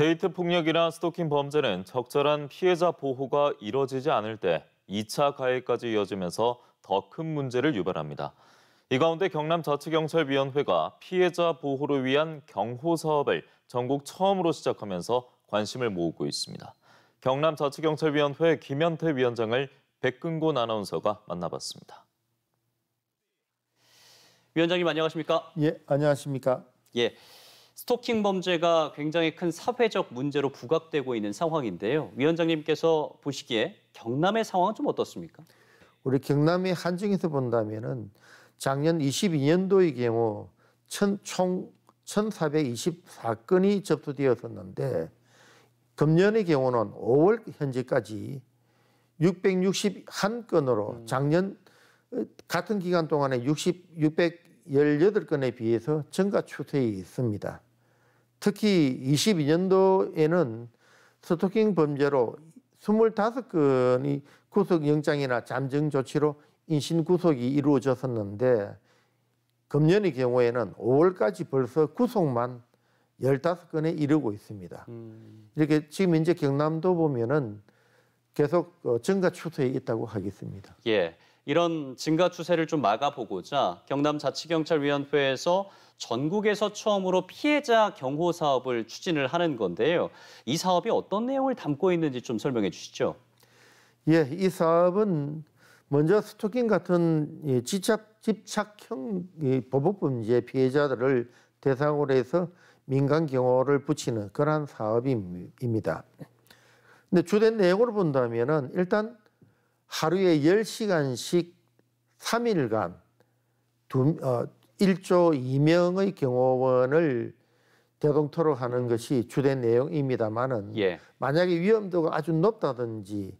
데이트 폭력이나 스토킹 범죄는 적절한 피해자 보호가 이뤄지지 않을 때 2차 가해까지 이어지면서 더 큰 문제를 유발합니다. 이 가운데 경남자치경찰위원회가 피해자 보호를 위한 경호 사업을 전국 처음으로 시작하면서 관심을 모으고 있습니다. 경남자치경찰위원회 김현태 위원장을 백근곤 아나운서가 만나봤습니다. 위원장님 안녕하십니까? 예, 안녕하십니까? 예. 스토킹 범죄가 굉장히 큰 사회적 문제로 부각되고 있는 상황인데요. 위원장님께서 보시기에 경남의 상황은 좀 어떻습니까? 우리 경남의 한중에서 본다면은 작년 22년도의 경우 천, 총 1,424건이 접수되었었는데 금년의 경우는 5월 현재까지 661건으로 음. 작년 어, 같은 기간 동안에 60, 618건에 비해서 증가 추세에 있습니다. 특히 22년도에는 스토킹 범죄로 25건이 구속영장이나 잠정 조치로 인신 구속이 이루어졌었는데 금년의 경우에는 5월까지 벌써 구속만 15건에 이르고 있습니다. 음. 이렇게 지금 이제 경남도 보면은 계속 어, 증가 추세에 있다고 하겠습니다. 예. 이런 증가 추세를 좀 막아보고자 경남자치경찰위원회에서 전국에서 처음으로 피해자 경호 사업을 추진을 하는 건데요. 이 사업이 어떤 내용을 담고 있는지 좀 설명해 주시죠. 예, 이 사업은 먼저 스토킹 같은 예, 집착, 집착형 보복범죄 피해자들을 대상으로 해서 민간 경호를 붙이는 그러한 사업입니다. 근데 주된 내용으로 본다면은 일단 하루에 10시간씩 3일간 두, 어, 1조 2명의 경호원을 대동토록 하는 것이 주된 내용입니다만은 예. 만약에 위험도가 아주 높다든지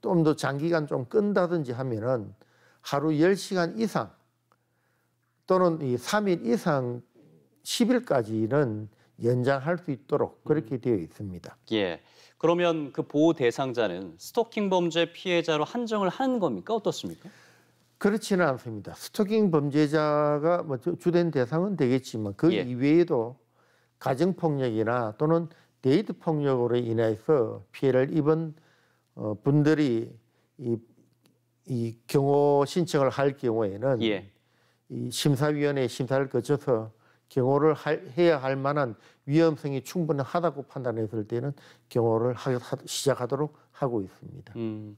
좀더 장기간 좀 끈다든지 하면은 하루 10시간 이상 또는 이 3일 이상 10일까지는 연장할 수 있도록 그렇게 음. 되어 있습니다. 예. 그러면 그 보호 대상자는 스토킹 범죄 피해자로 한정을 하는 겁니까? 어떻습니까? 그렇지는 않습니다. 스토킹 범죄자가 뭐 주된 대상은 되겠지만 그 예. 이외에도 가정 폭력이나 또는 데이트 폭력으로 인해서 피해를 입은 어, 분들이 이, 이 경호 신청을 할 경우에는 예. 이 심사위원회 심사를 거쳐서 경호를 할, 해야 할 만한 위험성이 충분하다고 판단했을 때는 경호를 하, 시작하도록 하고 있습니다. 음,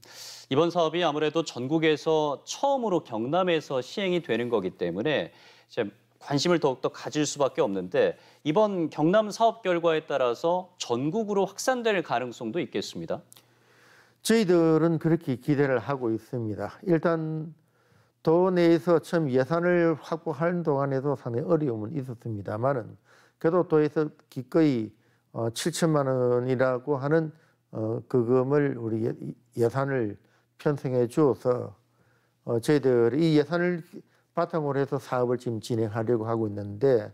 이번 사업이 아무래도 전국에서 처음으로 경남에서 시행이 되는 거기 때문에 이제 관심을 더욱더 가질 수밖에 없는데 이번 경남 사업 결과에 따라서 전국으로 확산될 가능성도 있겠습니다. 저희들은 그렇게 기대를 하고 있습니다. 일단 도 내에서 처음 예산을 확보하는 동안에도 상당히 어려움은 있었습니다만은 그래도 도에서 기꺼이 어, 7천만 원이라고 하는 어, 그금을 우리 예, 예산을 편성해 주어서 어, 저희들이 이 예산을 바탕으로 해서 사업을 지금 진행하려고 하고 있는데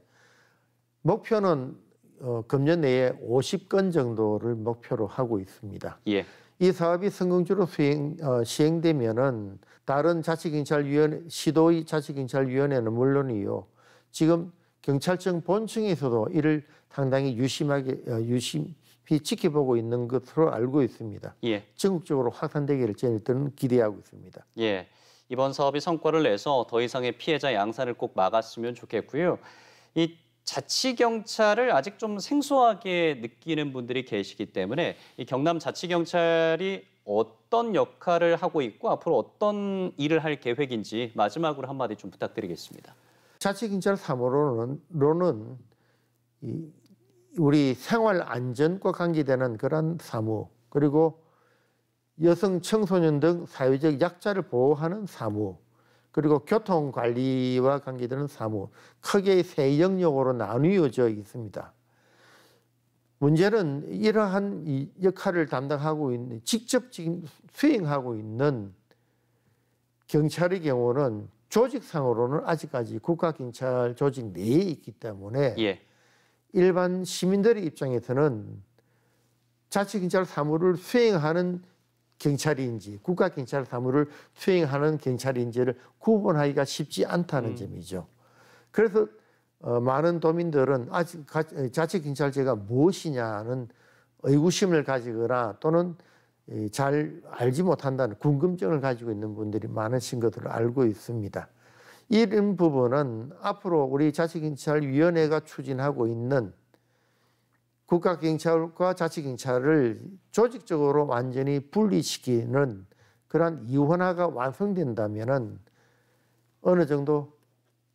목표는 어, 금년 내에 50건 정도를 목표로 하고 있습니다. 예. 이 사업이 성공적으로 수행, 어, 시행되면은 다른 자치경찰위원회, 시도의 자치경찰위원회는 물론이요. 지금 경찰청 본청에서도 이를 상당히 유심하게, 어, 유심히 지켜보고 있는 것으로 알고 있습니다. 예. 전국적으로 확산되기를 저희들은 기대하고 있습니다. 예. 이번 사업이 성과를 내서 더 이상의 피해자 양산을 꼭 막았으면 좋겠고요. 이 자치경찰을 아직 좀 생소하게 느끼는 분들이 계시기 때문에 이 경남 자치경찰이 어떤 역할을 하고 있고 앞으로 어떤 일을 할 계획인지 마지막으로 한마디 좀 부탁드리겠습니다. 자치경찰 3호 로는 이, 우리 생활 안전과 관계되는 그런 사무 그리고 여성 청소년 등 사회적 약자를 보호하는 사무 그리고 교통관리와 관계되는 사무 크게 세 영역으로 나뉘어져 있습니다. 문제는 이러한 역할을 담당하고 있는 직접 수행하고 있는 경찰의 경우는 조직상으로는 아직까지 국가경찰 조직 내에 있기 때문에 예. 일반 시민들의 입장에서는 자치경찰 사무를 수행하는 경찰인지 국가경찰 사무를 수행하는 경찰인지를 구분하기가 쉽지 않다는 음. 점이죠. 그래서 어, 많은 도민들은 아직 자치경찰제가 무엇이냐는 의구심을 가지거나 또는 이, 잘 알지 못한다는 궁금증을 가지고 있는 분들이 많으신 것으로 알고 있습니다. 이런 부분은 앞으로 우리 자치경찰위원회가 추진하고 있는 국가경찰과 자치경찰을 조직적으로 완전히 분리시키는 그러한 이원화가 완성된다면 어느 정도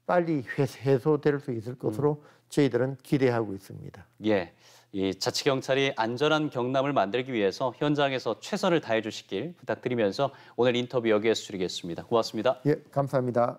빨리 해소될 수 있을 것으로 음. 저희들은 기대하고 있습니다. 예. 이 자치경찰이 안전한 경남을 만들기 위해서 현장에서 최선을 다해 주시길 부탁드리면서 오늘 인터뷰 여기에 수리겠습니다. 고맙습니다. 예, 감사합니다.